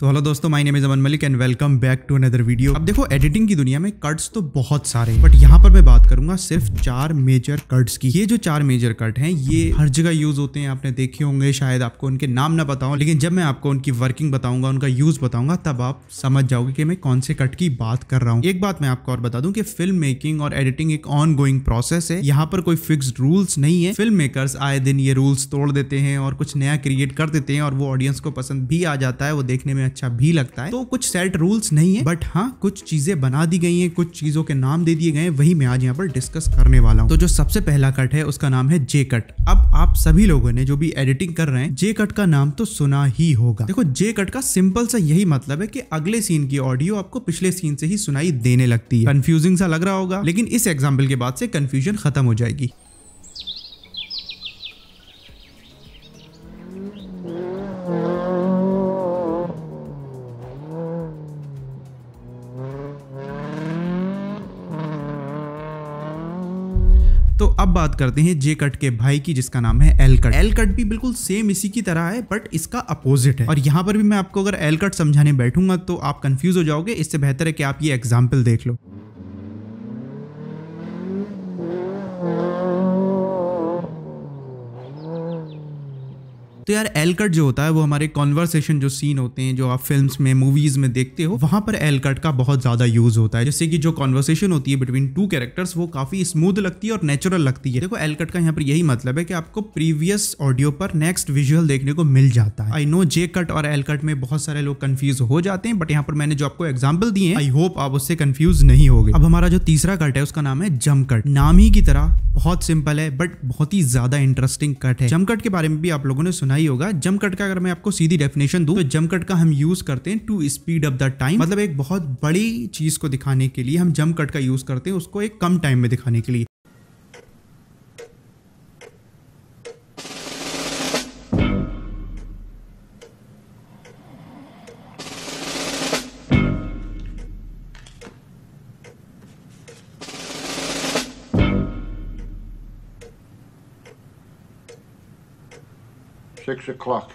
तो हेलो दोस्तों my name is Aman Malik and welcome back to another video अब देखो एडिटिंग की दुनिया में कट्स तो बहुत सारे हैं बट यहाँ पर मैं बात करूंगा सिर्फ चार मेजर कट्स की ये जो चार मेजर कट हैं ये हर जगह यूज होते हैं आपने देखे होंगे शायद आपको उनके नाम ना बताऊं लेकिन जब मैं आपको उनकी वर्किंग बताऊंगा उनका यूज बताऊंगा तब आप समझ जाओगे की मैं कौन से कट की बात कर रहा हूँ एक बात मैं आपको और बता दूँ की फिल्म मेकिंग और एडिटिंग एक ऑन गोइंग प्रोसेस है यहाँ पर कोई फिक्स रूल्स नहीं है फिल्म मेकर्स आए दिन ये रूल्स तोड़ देते हैं और कुछ नया क्रिएट कर देते हैं और वो ऑडियंस को पसंद भी आ जाता है वो देखने में में अच्छा भी लगता है तो कुछ सेट रूल्स नहीं है बट हाँ कुछ चीजें बना दी गई हैं कुछ चीजों के नाम दे दिए गए वही मैं आज यहाँ पर डिस्कस करने वाला हूँ तो जो सबसे पहला कट है उसका नाम है जे कट अब आप सभी लोगों ने जो भी एडिटिंग कर रहे हैं जे कट का नाम तो सुना ही होगा देखो जे कट का सिंपल सा यही मतलब है कि अगले सीन की ऑडियो आपको पिछले सीन से ही सुनाई देने लगती है कंफ्यूजिंग सा लग रहा होगा लेकिन इस एग्जाम्पल के बाद से कंफ्यूजन खत्म हो जाएगी तो अब बात करते हैं जे कट के भाई की जिसका नाम है एल कट एल कट भी बिल्कुल सेम इसी की तरह है बट इसका अपोजिट है और यहाँ पर भी मैं आपको अगर एल कट समझाने बैठूंगा तो आप कंफ्यूज हो जाओगे इससे बेहतर है कि आप ये एग्जाम्पल देख लो तो यार एलकट जो होता है वो हमारे कॉन्वर्सेशन जो सीन होते हैं जो आप फिल्म में मूवीज में देखते हो वहां पर एलकट का बहुत ज्यादा यूज होता है जैसे कि जो कॉन्वर्सेशन होती है बिटवीन टू कैरेक्टर्स वो काफी स्मूथ लगती है और नेचुरल लगती है देखो एलकट का यहाँ पर यही मतलब है कि आपको प्रीवियस ऑडियो पर नेक्स्ट विजुअल देखने को मिल जाता है आई नो जे कट और एल कट में बहुत सारे लोग कंफ्यूज हो जाते हैं बट यहाँ पर मैंने जो आपको एग्जाम्पल दिए हैं आई होप आप उससे कंफ्यूज नहीं हो अब हमारा जो तीसरा कट है उसका नाम है जम कट नाम ही की तरह बहुत सिंपल है बट बहुत ही ज्यादा इंटरेस्टिंग कट है जम कट के बारे में भी आप लोगों ने सुना सुना ही होगा जम कट का अगर मैं आपको सीधी डेफिनेशन दू तो जम कट का हम यूज करते हैं to speed up the time मतलब एक बहुत बड़ी चीज को दिखाने के लिए हम जम कट का यूज करते हैं उसको एक कम टाइम में दिखाने के लिए six o'clock.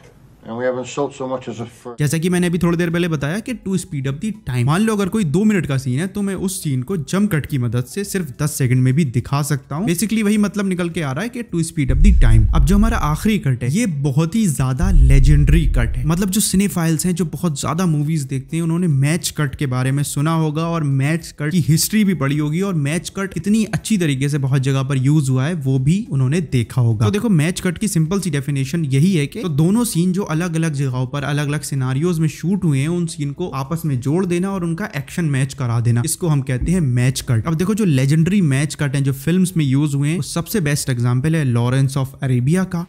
जैसा कि मैंने अभी थोड़ी देर पहले बताया कि to speed up the time मान लो अगर कोई दो मिनट का सीन है तो मैं उस सीन को जम कट की मदद से सिर्फ दस सेकंड में भी दिखा सकता हूँ बेसिकली वही मतलब निकल के आ रहा है कि to speed up the time अब जो हमारा आखिरी कट है ये बहुत ही ज्यादा लेजेंडरी कट है मतलब जो सिने फाइल्स है जो बहुत ज्यादा मूवीज देखते हैं उन्होंने मैच कट के बारे में सुना होगा और मैच कट की हिस्ट्री भी पड़ी होगी और मैच कट इतनी अच्छी तरीके से बहुत जगह पर यूज हुआ है वो भी उन्होंने देखा होगा तो देखो मैच कट की सिंपल सी डेफिनेशन यही है कि तो दोनों सीन जो अलग अलग जगहों पर अलग अलग सिनारियोज में शूट हुए हैं उन सीन को आपस में जोड़ देना और उनका एक्शन मैच करा देना इसको हम कहते हैं मैच कट अब देखो जो लेजेंडरी मैच कट है जो फिल्म में यूज हुए हैं सबसे बेस्ट एग्जाम्पल है लॉरेंस ऑफ अरेबिया का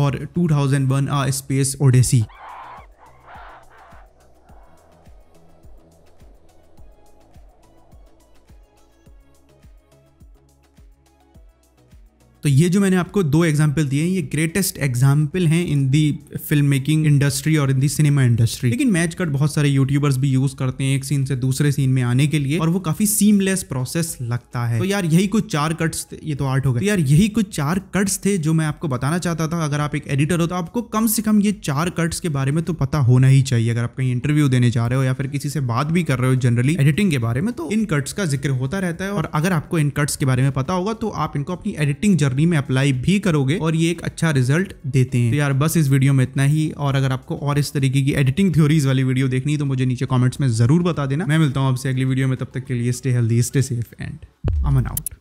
और 2001 आ स्पेस ओडेसी तो ये जो मैंने आपको दो एग्जाम्पल दिए हैं ये ग्रेटेस्ट एग्जाम्पल हैं in the film making industry और इन दी सिनेमा इंडस्ट्री लेकिन मैच कट बहुत सारे यूट्यूबर्स भी यूज करते हैं एक सीन से दूसरे सीन में आने के लिए और वो काफी सीमलेस प्रोसेस लगता है तो यार यही कुछ चार कट्स ये तो आर्ट हो गए तो यार यही कुछ चार कट्स थे जो मैं आपको बताना चाहता था अगर आप एक एडिटर हो तो आपको कम से कम ये चार कट्स के बारे में तो पता होना ही चाहिए अगर आप कहीं इंटरव्यू देने जा रहे हो या फिर किसी से बात भी कर रहे हो जनरली एडिटिंग के बारे में तो इन कट्स का जिक्र होता रहता है और अगर आपको इन कट्स के बारे में पता होगा तो आप इनको अपनी एडिटिंग जर्नी में अप्लाई भी करोगे और ये एक अच्छा रिजल्ट देते हैं तो यार बस इस वीडियो में इतना ही और अगर आपको और इस तरीके की एडिटिंग थ्योरीज वाली वीडियो देखनी तो मुझे नीचे कॉमेंट्स में जरूर बता देना मैं मिलता हूँ आपसे अगली वीडियो में तब तक के लिए stay healthy stay safe and Aman out